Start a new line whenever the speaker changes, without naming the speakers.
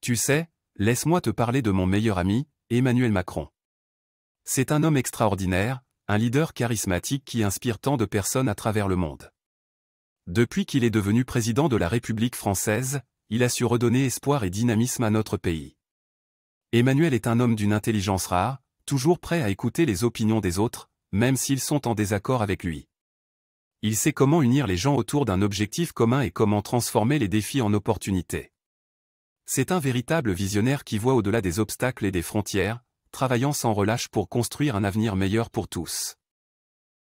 Tu sais, laisse-moi te parler de mon meilleur ami, Emmanuel Macron. C'est un homme extraordinaire, un leader charismatique qui inspire tant de personnes à travers le monde. Depuis qu'il est devenu président de la République française, il a su redonner espoir et dynamisme à notre pays. Emmanuel est un homme d'une intelligence rare, toujours prêt à écouter les opinions des autres, même s'ils sont en désaccord avec lui. Il sait comment unir les gens autour d'un objectif commun et comment transformer les défis en opportunités. C'est un véritable visionnaire qui voit au-delà des obstacles et des frontières, travaillant sans relâche pour construire un avenir meilleur pour tous.